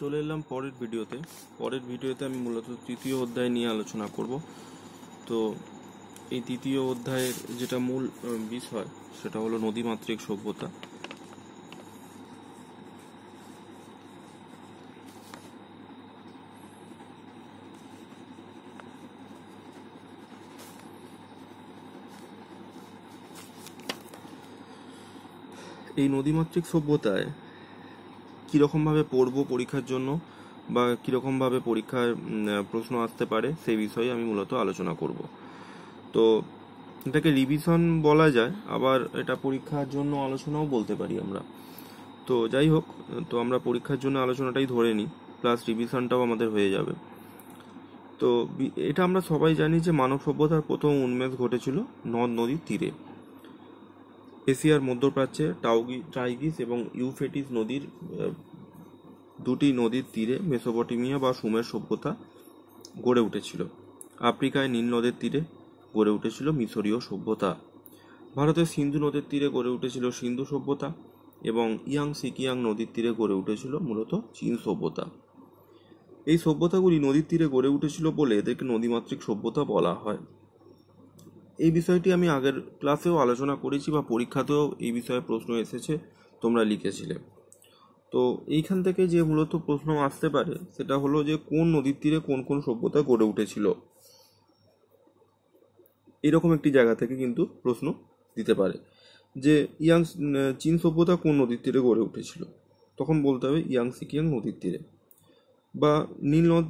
চলে এলাম পরের ভিডিওতে পরের ভিডিওতে আমি মূলত তৃতীয় অধ্যায় নিয়ে আলোচনা করব তো এই তৃতীয় অধ্যায়ের যেটা মূল বিষয় সেটা হলো নদীমাতৃক সভ্যতা এই নদীমাতৃক সভ্যতায় কীরকমভাবে পড়ব পরীক্ষার জন্য বা কীরকমভাবে পরীক্ষার প্রশ্ন আসতে পারে সেই বিষয়ে আমি মূলত আলোচনা করব তো এটাকে রিভিশন বলা যায় আবার এটা পরীক্ষার জন্য আলোচনাও বলতে পারি আমরা তো যাই হোক তো আমরা পরীক্ষার জন্য আলোচনাটাই ধরে নিই প্লাস রিভিশনটাও আমাদের হয়ে যাবে তো এটা আমরা সবাই জানি যে মানব সভ্যতার প্রথম উন্মেষ ঘটেছিল নদ নদীর তীরে এশিয়ার মধ্যপ্রাচ্যে টাউগি ট্রাইগিস এবং ইউফেটিস নদীর দুটি নদীর তীরে মেসোপটেমিয়া বা সুমের সভ্যতা গড়ে উঠেছিল আফ্রিকায় নীল নদের তীরে গড়ে উঠেছিল মিশরীয় সভ্যতা ভারতের সিন্ধু নদীর তীরে গড়ে উঠেছিল সিন্ধু সভ্যতা এবং ইয়াং সিকিয়াং নদীর তীরে গড়ে উঠেছিল মূলত চীন সভ্যতা এই সভ্যতাগুলি নদীর তীরে গড়ে উঠেছিল বলে এদেরকে নদীমাতৃক সভ্যতা বলা হয় এই বিষয়টি আমি আগের ক্লাসেও আলোচনা করেছি বা পরীক্ষাতেও এই বিষয়ে প্রশ্ন এসেছে তোমরা লিখেছিলে তো এইখান থেকে যে মূলত প্রশ্ন আসতে পারে সেটা হলো যে কোন নদীর তীরে কোন কোন সভ্যতা গড়ে উঠেছিল এরকম একটি জায়গা থেকে কিন্তু প্রশ্ন দিতে পারে যে ইয়াং চীন সভ্যতা কোন নদীর তীরে গড়ে উঠেছিল তখন বলতে হবে ইয়াং সিকিয়াং নদীর তীরে বা নীল নদ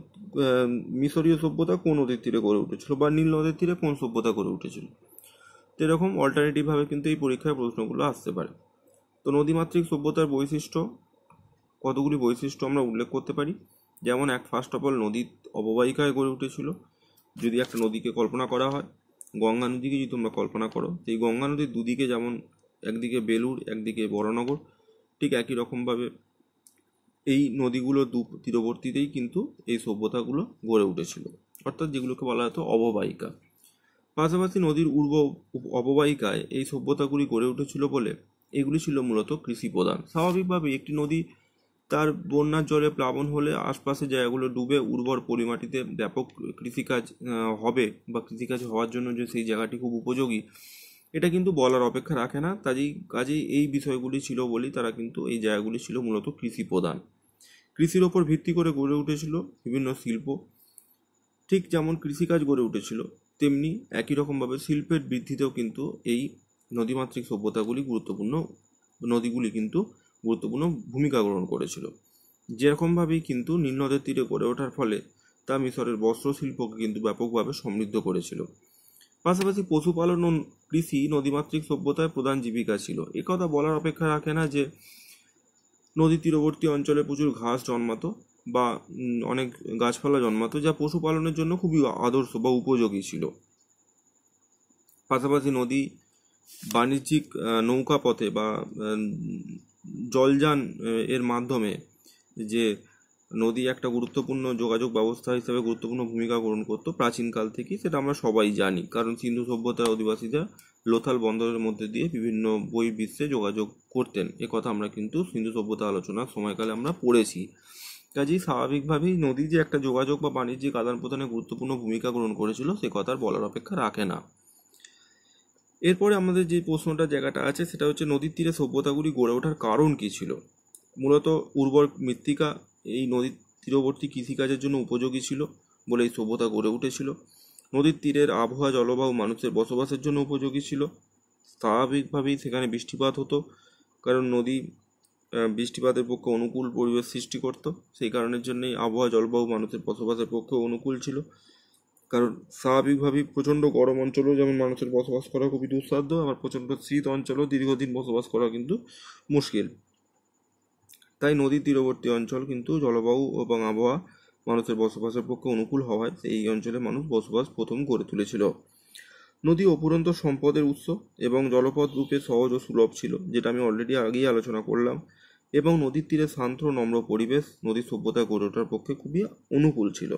মিশরীয় সভ্যতা কোন নদীর তীরে গড়ে উঠেছিল বা নীল নদের তীরে কোন সভ্যতা গড়ে উঠেছিল তো এরকম অল্টারনেটিভভাবে কিন্তু এই পরীক্ষার প্রশ্নগুলো আসতে পারে তো নদীমাতৃক সভ্যতার বৈশিষ্ট্য কতগুলি বৈশিষ্ট্য আমরা উল্লেখ করতে পারি যেমন এক ফার্স্ট অফ অল নদীর অববাহিকায় গড়ে উঠেছিল যদি একটা নদীকে কল্পনা করা হয় গঙ্গা নদীকে যদি তোমরা কল্পনা করো সেই গঙ্গা নদীর দুদিকে যেমন একদিকে বেলুর একদিকে বড়নগর ঠিক একই রকমভাবে এই নদীগুলো দু তীরবর্তীতেই কিন্তু এই সভ্যতাগুলো গড়ে উঠেছিল অর্থাৎ যেগুলোকে বলা হতো অববাহিকা পাশাপাশি নদীর উর্ব অববাহিকায় এই সভ্যতাগুলি গড়ে উঠেছিল বলে এগুলি ছিল মূলত কৃষি প্রধান স্বাভাবিকভাবে একটি নদী তার বন্যার জলে প্লাবন হলে আশপাশের জায়গাগুলো ডুবে উর্বর পরিমাটিতে ব্যাপক কৃষিকাজ হবে বা কৃষিকাজ হওয়ার জন্য যে সেই জায়গাটি খুব উপযোগী এটা কিন্তু বলার অপেক্ষা রাখে না কাজেই কাজেই এই বিষয়গুলি ছিল বলেই তারা কিন্তু এই জায়গাগুলি ছিল মূলত কৃষি প্রধান কৃষির ওপর ভিত্তি করে গড়ে উঠেছিল বিভিন্ন শিল্প ঠিক যেমন কৃষিকাজ গড়ে উঠেছিল তেমনি একই রকমভাবে শিল্পের বৃদ্ধিতেও কিন্তু এই নদীমাতৃক সভ্যতাগুলি গুরুত্বপূর্ণ নদীগুলি কিন্তু গুরুত্বপূর্ণ ভূমিকা গ্রহণ করেছিল যেরকমভাবেই কিন্তু নিম্নদের তীরে গড়ে ওঠার ফলে তা মিশরের বস্ত্র শিল্পকে কিন্তু ব্যাপকভাবে সমৃদ্ধ করেছিল পাশাপাশি পশুপালন ও কৃষি নদীমাতৃক সভ্যতায় প্রধান জীবিকা ছিল একথা বলার অপেক্ষা রাখে না যে নদী তীরবর্তী অঞ্চলে প্রচুর ঘাস জন্মাতো বা অনেক গাছপালা জন্মাতো যা পশুপালনের জন্য খুবই আদর্শ বা উপযোগী ছিল পাশাপাশি নদী বাণিজ্যিক নৌকা পথে বা জলযান এর মাধ্যমে যে নদী একটা গুরুত্বপূর্ণ যোগাযোগ ব্যবস্থা হিসেবে গুরুত্বপূর্ণ ভূমিকা গ্রহণ করতো প্রাচীনকাল থেকেই সেটা আমরা সবাই জানি কারণ সিন্ধু সভ্যতার অধিবাসীরা লোথাল বন্দরের মধ্যে দিয়ে বিভিন্ন বই বিশ্বে যোগাযোগ করতেন এ কথা আমরা কিন্তু সিন্ধু সভ্যতা আলোচনার সময়কালে আমরা পড়েছি কাজেই স্বাভাবিকভাবেই নদী যে একটা যোগাযোগ বা বাণিজ্যিক আদান প্রদানে গুরুত্বপূর্ণ ভূমিকা গ্রহণ করেছিল সে কথার বলার অপেক্ষা রাখে না এরপরে আমাদের যে প্রশ্নটা জায়গাটা আছে সেটা হচ্ছে নদীর তীরে সভ্যতাগুলি গড়ে ওঠার কারণ কী ছিল মূলত উর্বর মৃত্তিকা এই নদীর তীরবর্তী কৃষিকাজের জন্য উপযোগী ছিল বলে এই সভ্যতা গড়ে উঠেছিল নদীর তীরের আবহাওয়া জলবায়ু মানুষের বসবাসের জন্য উপযোগী ছিল স্বাভাবিকভাবেই সেখানে বৃষ্টিপাত হতো কারণ নদী বৃষ্টিপাতের পক্ষে অনুকূল পরিবেশ সৃষ্টি করত সেই কারণের জন্যই আবহাওয়া জলবায়ু মানুষের বসবাসের পক্ষে অনুকূল ছিল কারণ স্বাভাবিকভাবেই প্রচণ্ড গরম অঞ্চলেও যেমন মানুষের বসবাস করা খুবই দুঃসাধ্য আবার প্রচণ্ড শীত অঞ্চলেও দীর্ঘদিন বসবাস করা কিন্তু মুশকিল তাই নদীর তীরবর্তী অঞ্চল কিন্তু জলবায়ু এবং আবহাওয়া মানুষের বসবাসের পক্ষে অনুকূল হওয়ায় এই অঞ্চলে মানুষ বসবাস প্রথম গড়ে তুলেছিল নদী অপুরন্ত সম্পদের উৎস এবং জলপথ রূপে সহজ ও সুলভ ছিল যেটা আমি অলরেডি আগেই আলোচনা করলাম এবং নদীর তীরে শান্ত নম্র পরিবেশ নদী সভ্যতা গড়ে ওঠার পক্ষে খুবই অনুকূল ছিল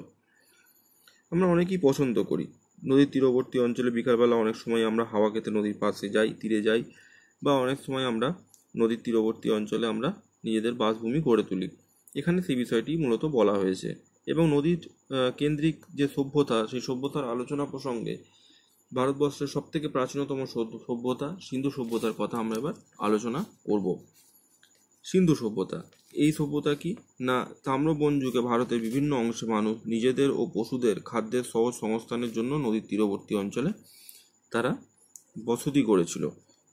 আমরা অনেকেই পছন্দ করি নদীর তীরবর্তী অঞ্চলে বিকালবেলা অনেক সময় আমরা হাওয়া খেতে নদীর পাশে যাই তীরে যাই বা অনেক সময় আমরা নদীর তীরবর্তী অঞ্চলে আমরা নিজেদের বাসভূমি গড়ে তুলি এখানে সেই বিষয়টি মূলত বলা হয়েছে এবং নদীর কেন্দ্রিক যে সভ্যতা সেই সভ্যতার আলোচনা প্রসঙ্গে ভারতবর্ষের সবথেকে প্রাচীনতম সভ্যতা সিন্ধু সভ্যতার কথা আমরা এবার আলোচনা করব সিন্ধু সভ্যতা এই সভ্যতা কি না তাম্রবন যুগে ভারতের বিভিন্ন অংশে মানুষ নিজেদের ও পশুদের খাদ্যের সহজ সংস্থানের জন্য নদীর তীরবর্তী অঞ্চলে তারা বসতি করেছিল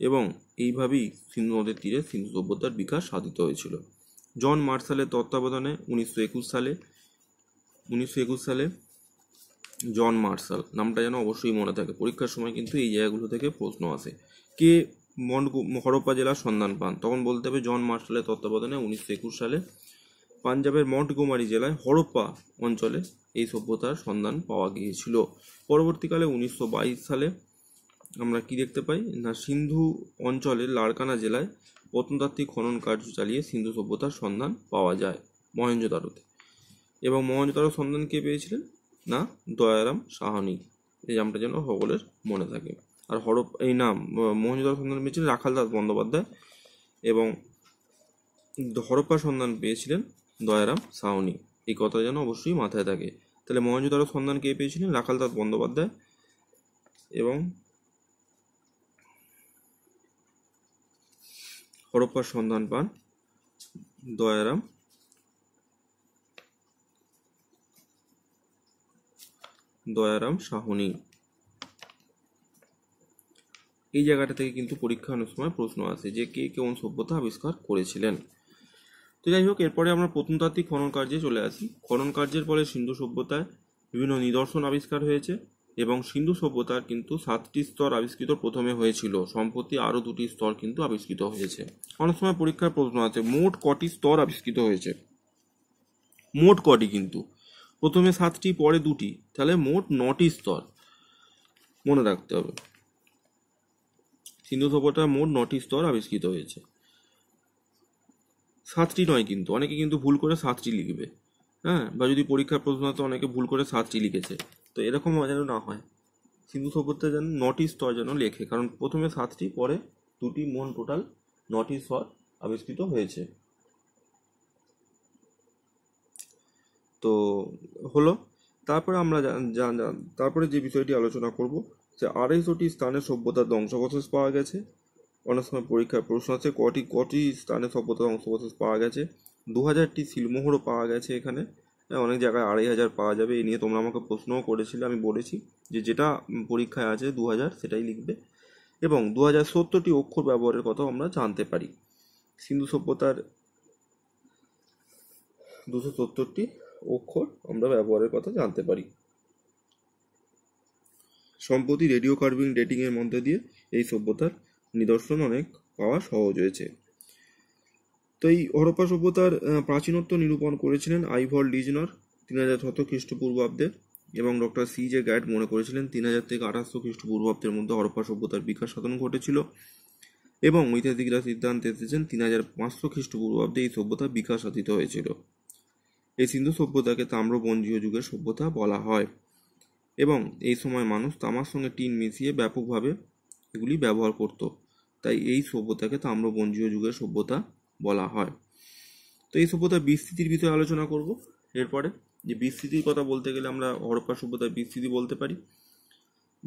এবং এইভাবেই সিন্ধু নদীর তীরে সিন্ধু সভ্যতার বিকাশ সাধিত হয়েছিল জন মার্শালের তত্ত্বাবধানে উনিশশো একুশ সালে উনিশশো একুশ সালে জন মার্শাল নামটা যেন অবশ্যই মনে থাকে পরীক্ষার সময় কিন্তু এই জায়গাগুলো থেকে প্রশ্ন আসে কে মন্ড হরপ্পা জেলার সন্ধান পান তখন বলতে হবে জন মার্শালের তত্ত্বাবধানে উনিশশো একুশ সালে পাঞ্জাবের মন্টগুমারি জেলায় হরপ্পা অঞ্চলে এই সভ্যতার সন্ধান পাওয়া গিয়েছিল পরবর্তীকালে উনিশশো সালে আমরা কি দেখতে পাই না সিন্ধু অঞ্চলের লারকানা জেলায় প্রত্নতাত্ত্বিক খনন কার্য চালিয়ে সিন্ধু সভ্যতার সন্ধান পাওয়া যায় মহেঞ্জোদারোতে এবং মহেঞ্জোদারো সন্ধান কে পেয়েছিলেন না দয়ারাম সাহানি এই আমরা যেন সকলের মনে থাকে আর হরপ এই নাম মহেন্দ্র সন্ধান পেয়েছিলেন রাখাল দাস বন্দ্যোপাধ্যায় এবং হরপ্পার সন্ধান পেয়েছিলেন দয়ারাম সাউনি এই কথা যেন অবশ্যই মাথায় থাকে তাহলে মহেন্দ্র সন্ধান কে পেয়েছিলেন রাখাল দাস বন্দ্যোপাধ্যায় এবং হরপ্পার সন্ধান পান দয়ারাম দয়ারাম সাহনি এই জায়গাটা থেকে কিন্তু পরীক্ষা অনেক সময় প্রশ্ন আসে যে কে কেমন সভ্যতা আবিষ্কার করেছিলেন তো যাই হোক এরপরে আমরা প্রত্নতাত্ত্বিক খনন কার্যে চলে আসি খনন কার্যের ফলে সিন্ধু সভ্যতায় বিভিন্ন নিদর্শন আবিষ্কার হয়েছে এবং সিন্ধু সভ্যতার কিন্তু সাতটি স্তর আবিষ্কৃত প্রথমে হয়েছিল সম্প্রতি আরও দুটি স্তর কিন্তু আবিষ্কৃত হয়েছে অনেক সময় পরীক্ষার প্রশ্ন আছে মোট কটি স্তর আবিষ্কৃত হয়েছে মোট কটি কিন্তু প্রথমে সাতটি পরে দুটি তাহলে মোট নটি স্তর মনে রাখতে হবে সিন্ধু সভ্যতার মোট নটি স্তর আবিষ্কৃত হয়েছে সাতটি নয় কিন্তু অনেকে কিন্তু ভুল করে সাতটি লিখবে হ্যাঁ বা যদি পরীক্ষার প্রশ্ন প্রশ্নতে অনেকে ভুল করে সাতটি লিখেছে তো এরকম যেন না হয় সিন্ধু সভ্যতা যেন নটি স্তর যেন লেখে কারণ প্রথমে সাতটি পরে দুটি মন টোটাল নটি স্তর আবিষ্কৃত হয়েছে তো হলো তারপরে আমরা তারপরে যে বিষয়টি আলোচনা করব যে আড়াইশোটি স্থানে সভ্যতার ধ্বংসাবশেষ পাওয়া গেছে অনেক সময় পরীক্ষার প্রশ্ন আছে কটি কটি স্থানে সভ্যতার ধ্বংসাবশেষ পাওয়া গেছে দু হাজারটি শিলমোহরও পাওয়া গেছে এখানে হ্যাঁ, অনেক জায়গায় আড়াই হাজার পাওয়া যাবে এ নিয়ে তোমরা আমাকে প্রশ্নও করেছিলে আমি বলেছি যে যেটা পরীক্ষায় আছে দু হাজার সেটাই লিখবে এবং দু হাজার সত্তরটি অক্ষর ব্যবহারের কথাও আমরা জানতে পারি সিন্ধু সভ্যতার দুশো সত্তরটি অক্ষর আমরা ব্যবহারের কথা জানতে পারি সম্প্রতি রেডিও কার্ভিং ডেটিংয়ের মধ্যে দিয়ে এই সভ্যতার নিদর্শন অনেক পাওয়া সহজ হয়েছে তো এই হরপ্পা সভ্যতার প্রাচীনত্ব নিরূপণ করেছিলেন আইভল ডিজনার তিন হাজার শত খ্রিস্টপূর্বাব্দে এবং ডক্টর সি জে গ্যাট মনে করেছিলেন তিন হাজার থেকে আঠাশশো খ্রিস্টপূর্বাব্দের মধ্যে হরপ্পা সভ্যতার বিকাশ সাধন ঘটেছিল এবং ঐতিহাসিকরা সিদ্ধান্ত এসেছেন তিন হাজার পাঁচশো খ্রিস্টপূর্বাব্দে এই সভ্যতা বিকাশ সাধিত হয়েছিল এই সিন্ধু সভ্যতাকে তাম্রবঞ্জীয় যুগের সভ্যতা বলা হয় এবং এই সময় মানুষ তামার সঙ্গে টিন মিশিয়ে ব্যাপকভাবে এগুলি ব্যবহার করত তাই এই সভ্যতাকে তাম্রবঞ্জীয় যুগের সভ্যতা বলা হয় তো এই সভ্যতার বিস্তৃতির বিষয়ে আলোচনা করব এরপরে যে বিস্তৃতির কথা বলতে গেলে আমরা হরপ্পা সভ্যতার বিস্তৃতি বলতে পারি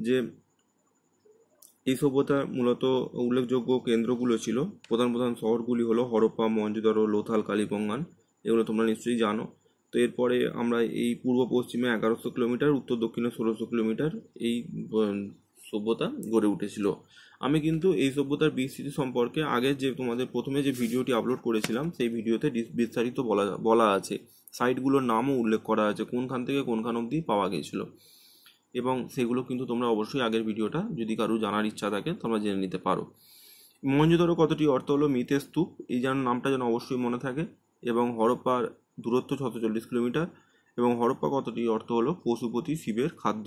যে এই সভ্যতার মূলত উল্লেখযোগ্য কেন্দ্রগুলো ছিল প্রধান প্রধান শহরগুলি হলো হরপ্পা মহেন্দ্রদর লোথাল কালীগঙ্গান এগুলো তোমরা নিশ্চয়ই জানো তো এরপরে আমরা এই পূর্ব পশ্চিমে এগারোশো কিলোমিটার উত্তর দক্ষিণে ষোলোশো কিলোমিটার এই সভ্যতা গড়ে উঠেছিল আমি কিন্তু এই সভ্যতার বিস্তৃতি সম্পর্কে আগে যে তোমাদের প্রথমে যে ভিডিওটি আপলোড করেছিলাম সেই ভিডিওতে বিস্তারিত বলা বলা আছে সাইটগুলোর নামও উল্লেখ করা আছে কোনখান থেকে কোনখান অবধি পাওয়া গিয়েছিল এবং সেগুলো কিন্তু তোমরা অবশ্যই আগের ভিডিওটা যদি কারো জানার ইচ্ছা থাকে তোমরা জেনে নিতে পারো মঞ্জুদরও কতটি অর্থ হলো মিথের স্তূপ এই যেন নামটা যেন অবশ্যই মনে থাকে এবং হরপ্পার দূরত্ব ছশো কিলোমিটার এবং হরপ্পা কথাটি অর্থ হলো পশুপতি শিবের খাদ্য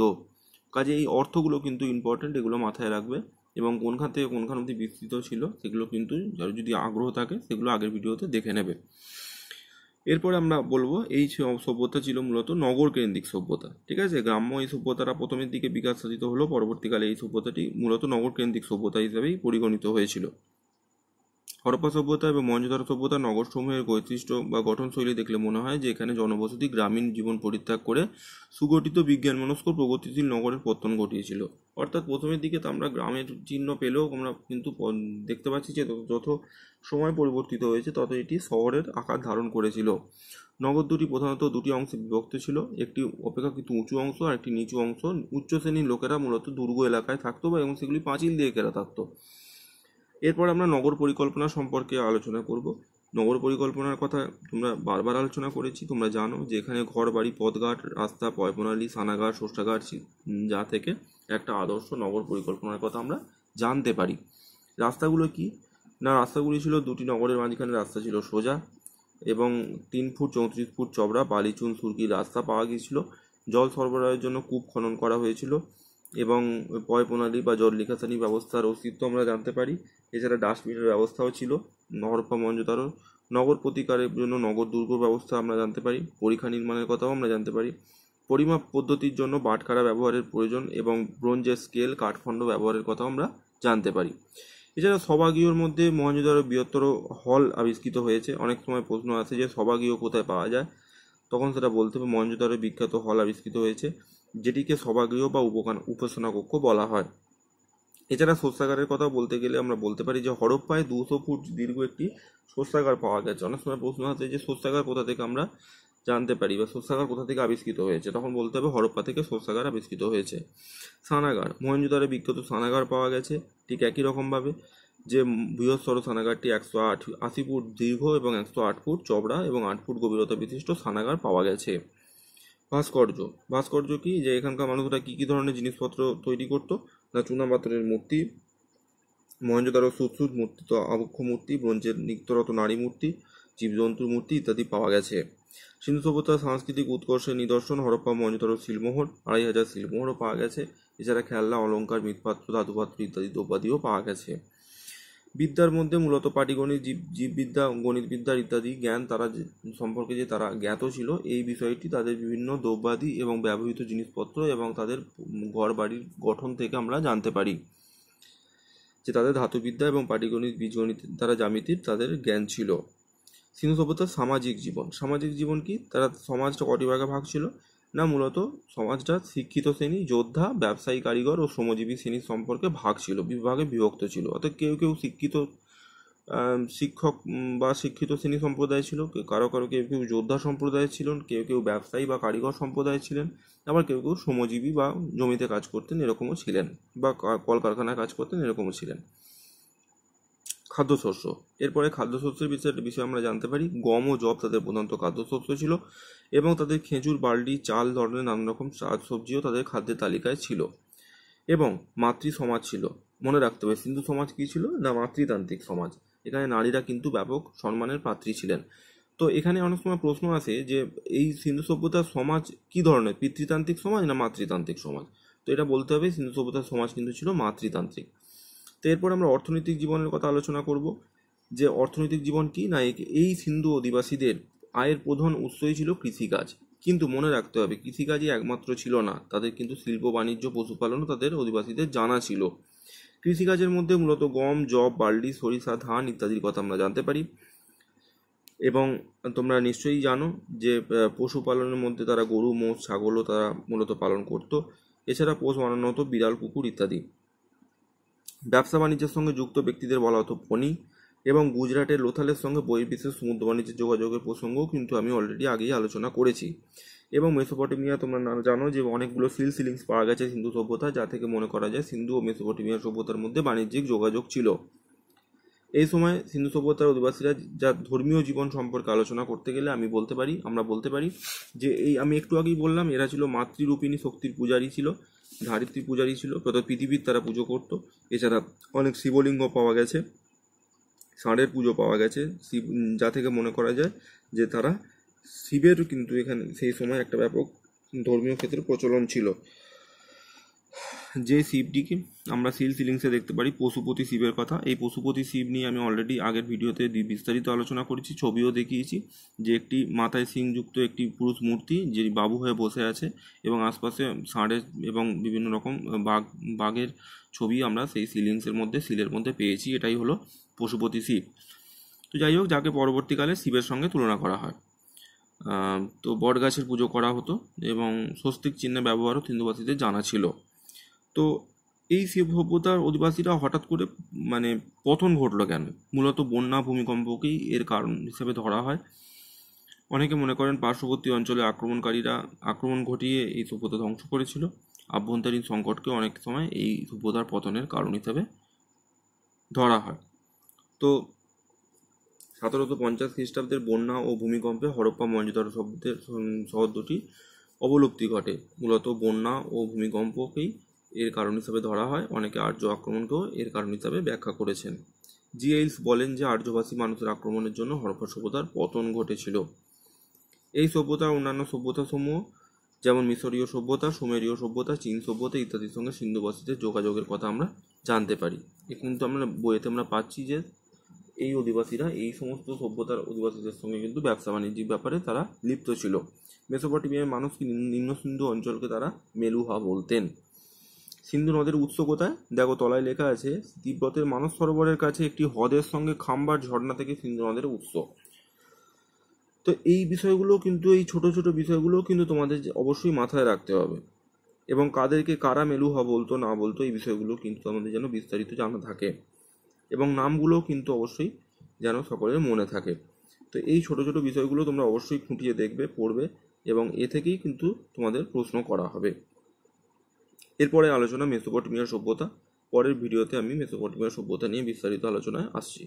কাজে এই অর্থগুলো কিন্তু ইম্পর্টেন্ট এগুলো মাথায় রাখবে এবং কোনখান থেকে কোনখান অবধি বিস্তৃত ছিল সেগুলো কিন্তু যার যদি আগ্রহ থাকে সেগুলো আগের ভিডিওতে দেখে নেবে এরপরে আমরা বলবো এই সভ্যতা ছিল মূলত নগর কেন্দ্রিক সভ্যতা ঠিক আছে গ্রাম্য এই সভ্যতারা প্রথমের দিকে বিকাশ সাধিত হলেও পরবর্তীকালে এই সভ্যতাটি মূলত নগর কেন্দ্রিক সভ্যতা হিসেবেই পরিগণিত হয়েছিল হরপ্পা সভ্যতা এবং মহেঞ্জোদারো সভ্যতা নগরসমূহের বৈশিষ্ট্য বা গঠনশৈলী দেখলে মনে হয় যে এখানে জনবসতি গ্রামীণ জীবন পরিত্যাগ করে সুগঠিত বিজ্ঞান মনস্ক প্রগতিশীল নগরের পত্তন ঘটিয়েছিল অর্থাৎ প্রথমের দিকে তো আমরা গ্রামের চিহ্ন পেলেও আমরা কিন্তু দেখতে পাচ্ছি যে যত সময় পরিবর্তিত হয়েছে তত এটি শহরের আকার ধারণ করেছিল নগর দুটি প্রধানত দুটি অংশে বিভক্ত ছিল একটি অপেক্ষাকৃত উঁচু অংশ আর একটি নিচু অংশ উচ্চ শ্রেণীর লোকেরা মূলত দুর্গ এলাকায় থাকতো বা এবং সেগুলি পাঁচিল দিয়ে ঘেরা থাকতো এরপর আমরা নগর পরিকল্পনা সম্পর্কে আলোচনা করব নগর পরিকল্পনার কথা তোমরা বারবার আলোচনা করেছি তোমরা জানো যে এখানে ঘর বাড়ি পথঘাট রাস্তা পয়প্রণালী সানাঘাট ষষ্ঠাঘাট যা থেকে একটা আদর্শ নগর পরিকল্পনার কথা আমরা জানতে পারি রাস্তাগুলো কি না রাস্তাগুলি ছিল দুটি নগরের মাঝখানে রাস্তা ছিল সোজা এবং তিন ফুট চৌত্রিশ ফুট চবড়া বালিচুন সুরকি রাস্তা পাওয়া গিয়েছিল জল সরবরাহের জন্য কূপ খনন করা হয়েছিল এবং পয় প্রণালী বা জল লিখাসানি ব্যবস্থার অস্তিত্ব আমরা জানতে পারি এছাড়া ডাস্টবিনের ব্যবস্থাও ছিল হরপ্পা মঞ্জতারও নগর প্রতিকারের জন্য নগর দুর্গ ব্যবস্থা আমরা জানতে পারি পরীক্ষা নির্মাণের কথাও আমরা জানতে পারি পরিমাপ পদ্ধতির জন্য বাটখারা ব্যবহারের প্রয়োজন এবং ব্রোঞ্জের স্কেল কাঠখণ্ড ব্যবহারের কথাও আমরা জানতে পারি এছাড়া সভাগৃহর মধ্যে মহেঞ্জোদারো বৃহত্তর হল আবিষ্কৃত হয়েছে অনেক সময় প্রশ্ন আসে যে সভাগৃহ কোথায় পাওয়া যায় তখন সেটা বলতে হবে মহেঞ্জোদারো বিখ্যাত হল আবিষ্কৃত হয়েছে যেটিকে সভাগৃহ বা উপকান উপাসনা কক্ষ বলা হয় এছাড়া শস্যাগারের কথা বলতে গেলে আমরা বলতে পারি যে হরপ্পায় দুশো ফুট দীর্ঘ একটি শস্যাগার পাওয়া গেছে অনেক সময় প্রশ্ন আছে যে শস্যাগার কোথা থেকে আমরা জানতে পারি বা শস্যাগার কোথা থেকে আবিষ্কৃত হয়েছে তখন বলতে হবে হরপ্পা থেকে শস্যাগার আবিষ্কৃত হয়েছে সানাগার মহেন্দ্রদারে বিখ্যাত সানাগার পাওয়া গেছে ঠিক একই রকমভাবে যে বৃহস্তর সানাগারটি একশো আট আশি ফুট দীর্ঘ এবং একশো আট ফুট চবড়া এবং আট ফুট গভীরতা বিশিষ্ট সানাগার পাওয়া গেছে ভাস্কর্য ভাস্কর্য কি যে এখানকার মানুষরা কী কী ধরনের জিনিসপত্র তৈরি করতো না চুনাপাথরের মূর্তি মহেন্দ্রদারো সুৎসুদ মূর্তি আবক্ষ মূর্তি ব্রঞ্জের নিত্যরত নারী মূর্তি জীবজন্তুর মূর্তি ইত্যাদি পাওয়া গেছে সিন্ধু সভ্যতার সাংস্কৃতিক উৎকর্ষের নিদর্শন হরপ্পা মহেন্দ্রদারো শিলমোহর আড়াই হাজার শিলমোহরও পাওয়া গেছে এছাড়া খেলনা অলঙ্কার মৃৎপাত্র ধাতুপাত্র ইত্যাদি দ্রব্যাদিও পাওয়া গেছে বিদ্যার মধ্যে মূলত পাটিগণিত জীব জীববিদ্যা গণিতবিদ্যার ইত্যাদি জ্ঞান তারা সম্পর্কে যে তারা জ্ঞাত ছিল এই বিষয়টি তাদের বিভিন্ন দ্রব্যাদি এবং ব্যবহৃত জিনিসপত্র এবং তাদের ঘর বাড়ির গঠন থেকে আমরা জানতে পারি যে তাদের ধাতুবিদ্যা এবং পাটিগণিত বীজগণিত তারা জ্যামিতির তাদের জ্ঞান ছিল সিন্ধু সভ্যতার সামাজিক জীবন সামাজিক জীবন কি তারা সমাজটা কটি ভাগে ভাগ ছিল না মূলত সমাজটা শিক্ষিত শ্রেণী যোদ্ধা ব্যবসায়ী কারিগর ও শ্রমজীবী শ্রেণীর সম্পর্কে ভাগ ছিল বিভাগে বিভক্ত ছিল অর্থাৎ কেউ কেউ শিক্ষিত শিক্ষক বা শিক্ষিত শ্রেণী সম্প্রদায় ছিল কারো কারো কেউ কেউ যোদ্ধা সম্প্রদায় ছিলেন কেউ কেউ ব্যবসায়ী বা কারিগর সম্প্রদায় ছিলেন আবার কেউ কেউ শ্রমজীবী বা জমিতে কাজ করতেন এরকমও ছিলেন বা কলকারখানায় কাজ করতেন এরকমও ছিলেন খাদ্যশস্য এরপরে খাদ্যশস্যের বিষয়ে বিষয়ে আমরা জানতে পারি গম ও জব তাদের প্রধানত খাদ্যশস্য ছিল এবং তাদের খেজুর বার্লি চাল ধরনের নানান রকম সবজিও তাদের খাদ্যের তালিকায় ছিল এবং মাতৃ সমাজ ছিল মনে রাখতে হবে সিন্ধু সমাজ কী ছিল না মাতৃতান্ত্রিক সমাজ এখানে নারীরা কিন্তু ব্যাপক সম্মানের পাত্রী ছিলেন তো এখানে অনেক সময় প্রশ্ন আসে যে এই সিন্ধু সভ্যতার সমাজ কি ধরনের পিতৃতান্ত্রিক সমাজ না মাতৃতান্ত্রিক সমাজ তো এটা বলতে হবে সিন্ধু সভ্যতার সমাজ কিন্তু ছিল মাতৃতান্ত্রিক তো এরপর আমরা অর্থনৈতিক জীবনের কথা আলোচনা করব যে অর্থনৈতিক জীবন কি না এই সিন্ধু অধিবাসীদের আয়ের প্রধান উৎসই ছিল কৃষিকাজ কিন্তু মনে রাখতে হবে কৃষিকাজই একমাত্র ছিল না তাদের কিন্তু শিল্প বাণিজ্য পশুপালনও তাদের অধিবাসীদের জানা ছিল কৃষিকাজের মধ্যে মূলত গম জব বার্লি সরিষা ধান ইত্যাদির কথা আমরা জানতে পারি এবং তোমরা নিশ্চয়ই জানো যে পশুপালনের মধ্যে তারা গরু মোষ ছাগলও তারা মূলত পালন করত এছাড়া পোষ মানানো হতো বিড়াল কুকুর ইত্যাদি ব্যবসা বাণিজ্যের সঙ্গে যুক্ত ব্যক্তিদের বলা হতো ফণি এবং গুজরাটের লোথালের সঙ্গে বহির্বিশ্বের সমুদ্র বাণিজ্যের যোগাযোগের প্রসঙ্গও কিন্তু আমি অলরেডি আগেই আলোচনা করেছি এবং মেসোপটেমিয়া তোমরা জানো যে অনেকগুলো সিল সিলিংস পাওয়া গেছে সিন্ধু সভ্যতা যা থেকে মনে করা যায় সিন্ধু ও মেসোপটেমিয়া সভ্যতার মধ্যে বাণিজ্যিক যোগাযোগ ছিল এই সময় সিন্ধু সভ্যতার অধিবাসীরা যা ধর্মীয় জীবন সম্পর্কে আলোচনা করতে গেলে আমি বলতে পারি আমরা বলতে পারি যে এই আমি একটু আগেই বললাম এরা ছিল মাতৃরূপিণী শক্তির পূজারী ছিল ধারিত্রী পূজারী ছিল অর্থাৎ পৃথিবীর তারা পুজো করত এছাড়া অনেক শিবলিঙ্গ পাওয়া গেছে ষাঁড়ের পুজো পাওয়া গেছে শিব যা থেকে মনে করা যায় যে তারা শিবের কিন্তু এখানে সেই সময় একটা ব্যাপক ধর্মীয় ক্ষেত্রে প্রচলন ছিল যে শিবটিকে আমরা সিল সিলিংসে দেখতে পারি পশুপতি শিবের কথা এই পশুপতি শিব নিয়ে আমি অলরেডি আগের ভিডিওতে বিস্তারিত আলোচনা করেছি ছবিও দেখিয়েছি যে একটি মাথায় যুক্ত একটি পুরুষ মূর্তি যে বাবু হয়ে বসে আছে এবং আশপাশে ষাঁড়ের এবং বিভিন্ন রকম বাঘ বাঘের ছবি আমরা সেই সিলিংসের মধ্যে সিলের মধ্যে পেয়েছি এটাই হলো পশুপতি শিব তো যাই হোক যাকে পরবর্তীকালে শিবের সঙ্গে তুলনা করা হয় তো বটগাছের পুজো করা হতো এবং স্বস্তিক চিহ্নে ব্যবহারও হিন্দুবাসীদের জানা ছিল তো এই সভ্যতার অধিবাসীরা হঠাৎ করে মানে পতন ঘটলো কেন মূলত বন্যা ভূমিকম্পকেই এর কারণ হিসেবে ধরা হয় অনেকে মনে করেন পার্শ্ববর্তী অঞ্চলে আক্রমণকারীরা আক্রমণ ঘটিয়ে এই সভ্যতা ধ্বংস করেছিল আভ্যন্তরীণ সংকটকে অনেক সময় এই সভ্যতার পতনের কারণ হিসেবে ধরা হয় তো সতেরোশো পঞ্চাশ খ্রিস্টাব্দের বন্যা ও ভূমিকম্পে হরপ্পা মঞ্জুদার শব্দের শহর দুটি অবলুপ্তি ঘটে মূলত বন্যা ও ভূমিকম্পকেই এর কারণ হিসাবে ধরা হয় অনেকে আর্য আক্রমণকেও এর কারণ হিসাবে ব্যাখ্যা করেছেন জিএইলস বলেন যে আর্যভাষী মানুষের আক্রমণের জন্য হরপ্পা সভ্যতার পতন ঘটেছিল এই সভ্যতার অন্যান্য সভ্যতাসমূহ যেমন মিশরীয় সভ্যতা সুমেরীয় সভ্যতা চীন সভ্যতা ইত্যাদির সঙ্গে সিন্ধুবাসীদের যোগাযোগের কথা আমরা জানতে পারি এ কিন্তু আমরা বইয়েতে আমরা পাচ্ছি যে এই অধিবাসীরা এই সমস্ত সভ্যতার অধিবাসীদের সঙ্গে কিন্তু ব্যবসা বাণিজ্যিক ব্যাপারে তারা লিপ্ত ছিল মেসোপটেমিয়ার মানুষ কি নিম্ন সিন্ধু অঞ্চলকে তারা মেলুহা বলতেন সিন্ধু নদের উৎস কোথায় দেখো তলায় লেখা আছে তিব্বতের মানস সরোবরের কাছে একটি হ্রদের সঙ্গে খাম্বার ঝর্ণা থেকে সিন্ধু নদের উৎস তো এই বিষয়গুলো কিন্তু এই ছোট ছোট বিষয়গুলো কিন্তু তোমাদের অবশ্যই মাথায় রাখতে হবে এবং কাদেরকে কারা মেলুহা বলতো না বলতো এই বিষয়গুলো কিন্তু আমাদের যেন বিস্তারিত জানা থাকে এবং নামগুলো কিন্তু অবশ্যই যেন সকলের মনে থাকে তো এই ছোট ছোট বিষয়গুলো তোমরা অবশ্যই খুঁটিয়ে দেখবে পড়বে এবং এ থেকেই কিন্তু তোমাদের প্রশ্ন করা হবে এরপরে আলোচনা মেসোপটেমিয়া সভ্যতা পরের ভিডিওতে আমি মেসোপটমিয়ার সভ্যতা নিয়ে বিস্তারিত আলোচনায় আসছি